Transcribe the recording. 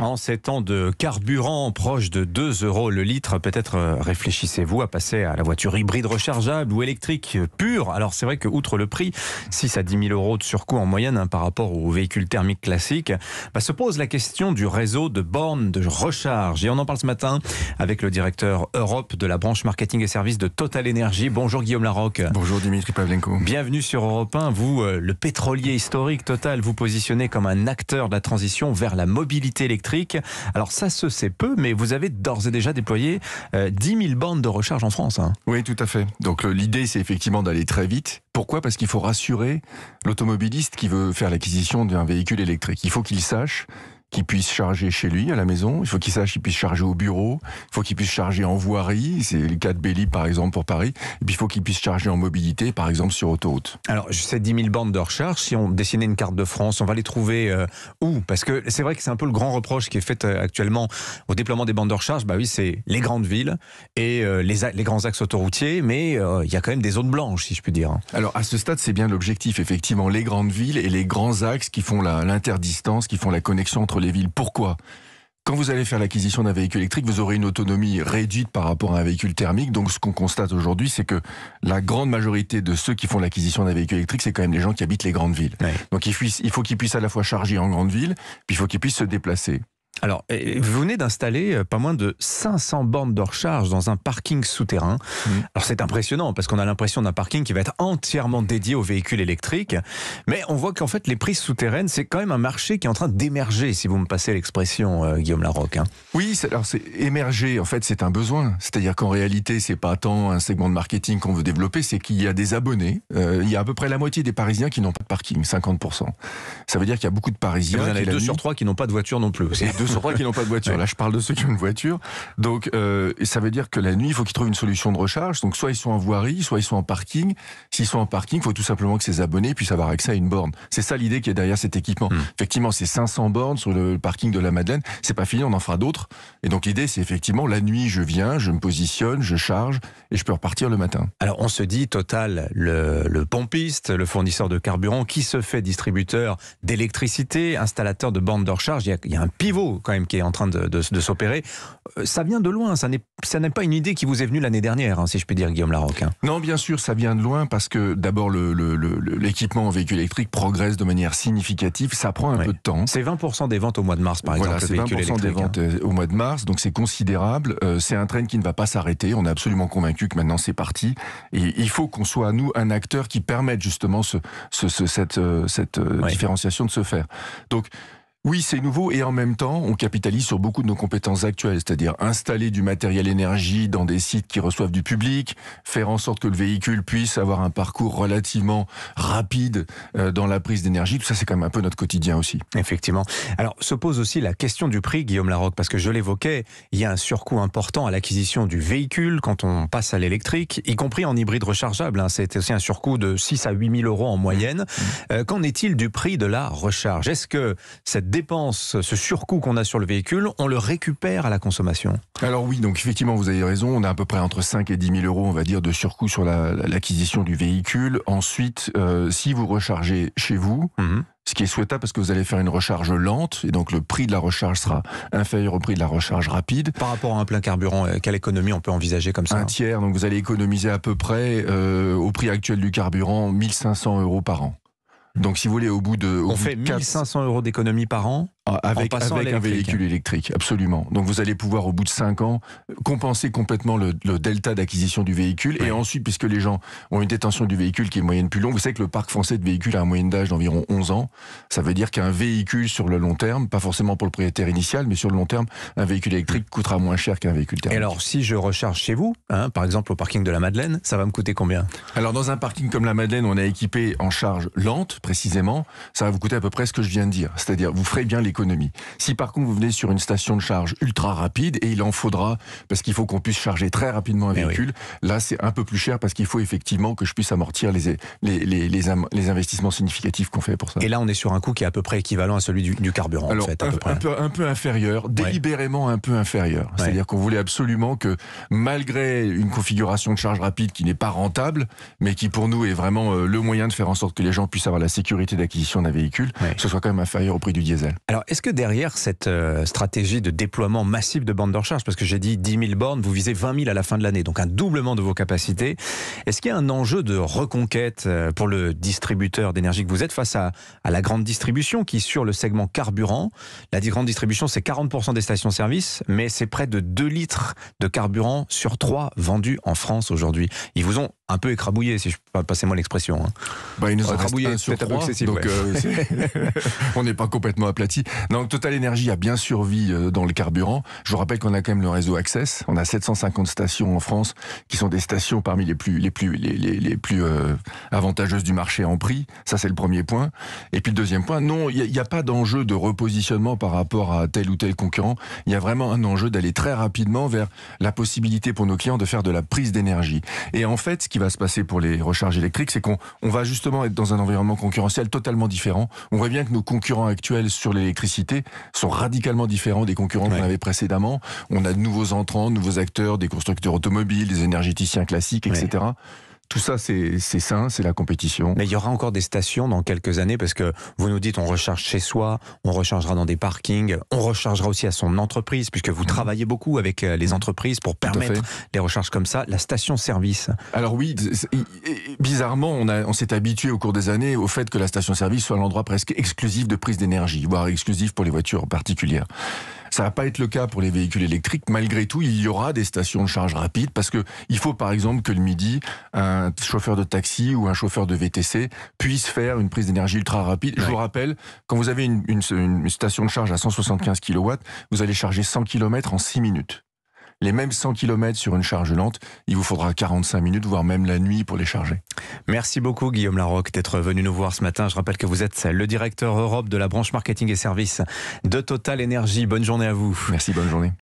En ces temps de carburant proche de 2 euros le litre, peut-être euh, réfléchissez-vous à passer à la voiture hybride rechargeable ou électrique pure. Alors c'est vrai que outre le prix, 6 à 10 000 euros de surcoût en moyenne hein, par rapport aux véhicules thermiques classiques, bah, se pose la question du réseau de bornes de recharge. Et on en parle ce matin avec le directeur Europe de la branche marketing et services de Total Energy. Bonjour Guillaume Larocque. Bonjour Dimitri Pavlenko. Bienvenue sur Europe 1. Vous, euh, le pétrolier historique Total, vous positionnez comme un acteur de la transition vers la mobilité électrique alors ça se sait peu, mais vous avez d'ores et déjà déployé 10 euh, 000 bornes de recharge en France. Hein. Oui, tout à fait. Donc l'idée, c'est effectivement d'aller très vite. Pourquoi Parce qu'il faut rassurer l'automobiliste qui veut faire l'acquisition d'un véhicule électrique. Il faut qu'il sache qu'il puisse charger chez lui, à la maison. Il faut qu'il sache qu'il puisse charger au bureau. Il faut qu'il puisse charger en voirie. C'est le cas de Belly, par exemple, pour Paris. Et puis, il faut qu'il puisse charger en mobilité, par exemple, sur autoroute. Alors, ces 10 000 bandes de recharge, si on dessinait une carte de France, on va les trouver euh, où Parce que c'est vrai que c'est un peu le grand reproche qui est fait euh, actuellement au déploiement des bandes de recharge. Bah oui, c'est les grandes villes et euh, les, les, grands axes autoroutiers, mais il y a quand même des zones blanches, si je puis dire. Alors, à ce stade, c'est bien l'objectif, effectivement. Les grandes villes et les grands axes qui font l'interdistance, qui font la connexion entre les villes. Pourquoi quand vous allez faire l'acquisition d'un véhicule électrique, vous aurez une autonomie réduite par rapport à un véhicule thermique. Donc, ce qu'on constate aujourd'hui, c'est que la grande majorité de ceux qui font l'acquisition d'un véhicule électrique, c'est quand même les gens qui habitent les grandes villes. Donc, il faut qu'ils puissent à la fois charger en grande ville, puis il faut qu'ils puissent se déplacer. Alors, vous venez d'installer euh, pas moins de 500 bornes de recharge dans un parking souterrain. Mmh. Alors, c'est impressionnant parce qu'on a l'impression d'un parking qui va être entièrement dédié aux véhicules électriques. Mais on voit qu'en fait, les prises souterraines, c'est quand même un marché qui est en train d'émerger, si vous me passez l'expression, euh, Guillaume Larocque. Hein. Oui, alors c'est émerger, en fait, c'est un besoin. C'est-à-dire qu'en réalité, c'est pas tant un segment de marketing qu'on veut développer, c'est qu'il y a des abonnés. Euh, il y a à peu près la moitié des Parisiens qui n'ont pas de parking, 50%. Ça veut dire qu'il y a beaucoup de Parisiens. qui n'ont pas de voiture non plus crois qu'ils n'ont pas de voiture. Là, je parle de ceux qui ont une voiture. Donc, euh, ça veut dire que la nuit, il faut qu'ils trouvent une solution de recharge. Donc, soit ils sont en voirie, soit ils sont en parking. S'ils sont en parking, il faut tout simplement que ces abonnés puissent avoir accès à une borne. C'est ça l'idée qui est derrière cet équipement. Hmm. Effectivement, c'est 500 bornes sur le parking de la Madeleine. C'est pas fini, on en fera d'autres. Et donc, l'idée, c'est effectivement, la nuit, je viens, je me positionne, je charge et je peux repartir le matin. Alors, on se dit, Total, le, pompiste, le fournisseur de carburant, qui se fait distributeur d'électricité, installateur de bornes de recharge, il il y a un pivot quand même qui est en train de, s'opérer. Euh, ça vient de loin, ça n'est pas une idée qui vous est venue l'année dernière, hein, si je peux dire, Guillaume Larocque. Hein. Non, bien sûr, ça vient de loin parce que d'abord, l'équipement en véhicule électrique progresse de manière significative, ça prend un peu de temps. C'est 20% des ventes au mois de mars, par voilà, exemple. C'est 20% des ventes euh, au mois de mars, donc c'est considérable. Euh, c'est un train qui ne va pas s'arrêter, on est absolument convaincu que maintenant c'est parti. Et il faut qu'on soit, nous, un acteur qui permette justement ce, cette, différenciation de se faire. Donc, oui, c'est nouveau et en même temps, on capitalise sur beaucoup de nos compétences actuelles, c'est-à-dire installer du matériel énergie dans des sites qui reçoivent du public, faire en sorte que le véhicule puisse avoir un parcours relativement rapide euh, dans la prise d'énergie. Tout ça, c'est quand même un peu notre quotidien aussi. Effectivement. Alors, se pose aussi la question du prix, Guillaume Larocque, parce que je l'évoquais, il y a un surcoût important à l'acquisition du véhicule quand on passe à l'électrique, y compris en hybride rechargeable. Hein. C'est aussi un surcoût de 6 à 8 000 euros en moyenne. Mmh. Euh, qu'en est-il du prix de la recharge Est-ce que cette dépense, ce surcoût qu'on a sur le véhicule, on le récupère à la consommation. Alors oui, donc effectivement, vous avez raison, on a à peu près entre 5 et 10 000 euros, on va dire, de surcoût sur l'acquisition du véhicule. Ensuite, euh, si vous rechargez chez vous, mhm. Ce qui est souhaitable parce que vous allez faire une recharge lente et donc le prix de la recharge sera inférieur au prix de la recharge rapide. Par rapport à un plein carburant, euh, quelle économie on peut envisager comme ça Un tiers, donc vous allez économiser à peu près euh, au prix actuel du carburant 1500 euros par an. Donc si vous voulez, au bout de... on fait 1500 euros d'économie par an avec, avec un véhicule hein. électrique, absolument. Donc vous allez pouvoir au bout de 5 ans compenser complètement le, delta d'acquisition du véhicule et ensuite, puisque les gens ont une détention du véhicule qui est moyenne plus longue, vous savez que le parc français de véhicules a un moyenne d'âge d'environ 11 ans, ça veut dire qu'un véhicule sur le long terme, pas forcément pour le propriétaire initial, mais sur le long terme, un véhicule électrique coûtera moins cher qu'un véhicule thermique. Et alors si je recharge chez vous, hein, par exemple au parking de la Madeleine, ça va me coûter combien Alors dans un parking comme la Madeleine, on est équipé en charge lente précisément, ça va vous coûter à peu près ce que je viens de dire, c'est-à-dire vous ferez bien les si par contre vous venez sur une station de charge ultra rapide, et il en faudra, parce qu'il faut qu'on puisse charger très rapidement un eh véhicule, là c'est un peu plus cher parce qu'il faut effectivement que je puisse amortir les, les, les, investissements significatifs qu'on fait pour ça. Et là on est sur un coût qui est à peu près équivalent à celui du, carburant Alors, en fait. À un, peu près. Un, peu, inférieur, délibérément un peu inférieur. C'est-à-dire qu'on voulait absolument que malgré une configuration de charge rapide qui n'est pas rentable, mais qui pour nous est vraiment euh, le moyen de faire en sorte que les gens puissent avoir la sécurité d'acquisition d'un véhicule, ce soit quand même inférieur au prix du diesel est-ce que derrière cette euh, stratégie de déploiement massif de bornes de recharge, parce que j'ai dit 10 000 bornes, vous visez 20 000 à la fin de l'année, donc un doublement de vos capacités, est-ce qu'il y a un enjeu de reconquête euh, pour le distributeur d'énergie que vous êtes face à, à la grande distribution qui, sur le segment carburant, la grande distribution, c'est 40% des stations-service, mais c'est près de 2 litres de carburant sur 3 vendus en France aujourd'hui. Ils vous ont un peu écrabouillé, si je passer moi l'expression. Hein. Bah, il nous sur donc euh, on n'est pas complètement aplati. Donc Total Energy a bien survi euh, dans le carburant. Je vous rappelle qu'on a quand même le réseau Access. On a 750 stations en France qui sont des stations parmi les plus les plus les, plus euh, avantageuses du marché en prix. Ça c'est le premier point. Et puis le deuxième point, non, il n'y a, a, pas d'enjeu de repositionnement par rapport à tel ou tel concurrent. Il y a vraiment un enjeu d'aller très rapidement vers la possibilité pour nos clients de faire de la prise d'énergie. Et en fait, ce qui va se passer pour les recharges électriques, c'est qu'on va justement être dans un environnement concurrentiel totalement différent. On voit bien que nos concurrents actuels sur l'électricité sont radicalement différents des concurrents qu'on avait précédemment. On a de nouveaux entrants, de nouveaux acteurs, des constructeurs automobiles, des énergéticiens classiques, etc. Tout ça, c'est sain, c'est la compétition. Mais il y aura encore des stations dans quelques années parce que vous nous dites on recharge chez soi, on rechargera dans des parkings, on rechargera aussi à son entreprise puisque vous mhm. travaillez beaucoup avec euh, les entreprises pour permettre des recharges comme ça. La station-service. Alors oui, bizarrement, on, on s'est habitué au cours des années au fait que la station-service soit l'endroit presque exclusif de prise d'énergie, voire exclusif pour les voitures particulières. Ça va pas être le cas pour les véhicules électriques. Malgré tout, il y aura des stations de charge rapide parce que il faut par exemple que le midi, un chauffeur de taxi ou un chauffeur de VTC puisse faire une prise d'énergie ultra rapide. Je vous rappelle, quand vous avez une, station de charge à 175 kW, vous allez charger 100 km en 6 minutes les mêmes 100 km sur une charge lente, il vous faudra 45 minutes, voire même la nuit pour les charger. Merci beaucoup Guillaume Larocque d'être venu nous voir ce matin. Je rappelle que vous êtes le directeur Europe de la branche marketing et services de Total Energy. Bonne journée à vous. Merci, bonne journée.